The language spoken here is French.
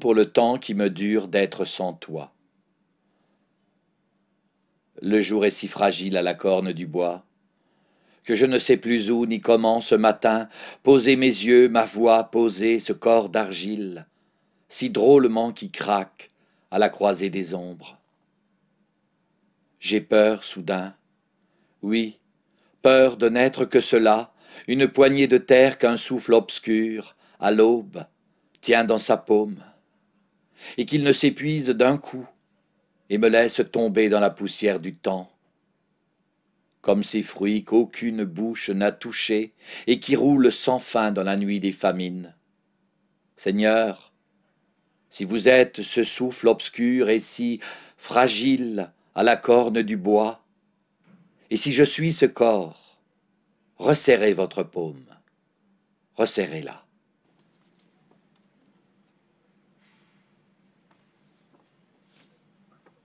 pour le temps qui me dure d'être sans toi. Le jour est si fragile à la corne du bois, que je ne sais plus où ni comment ce matin poser mes yeux, ma voix, poser ce corps d'argile, si drôlement qui craque à la croisée des ombres. J'ai peur soudain, oui, peur de n'être que cela, une poignée de terre qu'un souffle obscur, à l'aube, tient dans sa paume, et qu'il ne s'épuise d'un coup et me laisse tomber dans la poussière du temps, comme ces fruits qu'aucune bouche n'a touchés et qui roulent sans fin dans la nuit des famines. Seigneur, si vous êtes ce souffle obscur et si fragile à la corne du bois, et si je suis ce corps, resserrez votre paume, resserrez-la.